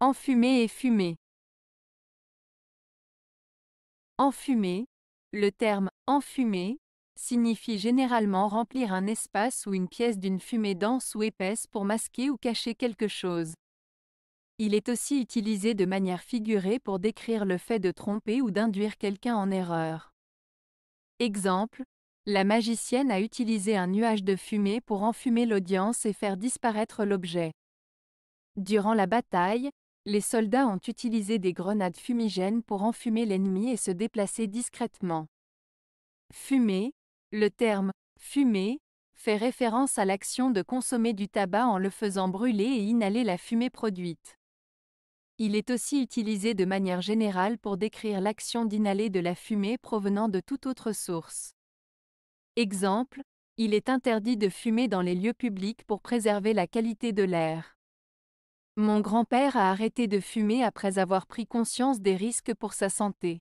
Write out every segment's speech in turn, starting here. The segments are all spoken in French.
Enfumer et fumer. Enfumer. Le terme enfumer signifie généralement remplir un espace ou une pièce d'une fumée dense ou épaisse pour masquer ou cacher quelque chose. Il est aussi utilisé de manière figurée pour décrire le fait de tromper ou d'induire quelqu'un en erreur. Exemple, la magicienne a utilisé un nuage de fumée pour enfumer l'audience et faire disparaître l'objet. Durant la bataille, les soldats ont utilisé des grenades fumigènes pour enfumer l'ennemi et se déplacer discrètement. Fumer, le terme fumer fait référence à l'action de consommer du tabac en le faisant brûler et inhaler la fumée produite. Il est aussi utilisé de manière générale pour décrire l'action d'inhaler de la fumée provenant de toute autre source. Exemple, il est interdit de fumer dans les lieux publics pour préserver la qualité de l'air. Mon grand-père a arrêté de fumer après avoir pris conscience des risques pour sa santé.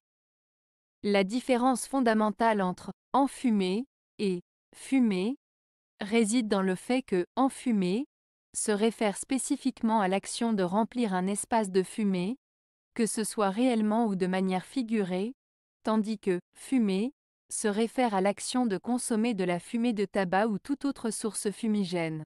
La différence fondamentale entre enfumer et fumer réside dans le fait que enfumer se réfère spécifiquement à l'action de remplir un espace de fumée, que ce soit réellement ou de manière figurée, tandis que fumer se réfère à l'action de consommer de la fumée de tabac ou toute autre source fumigène.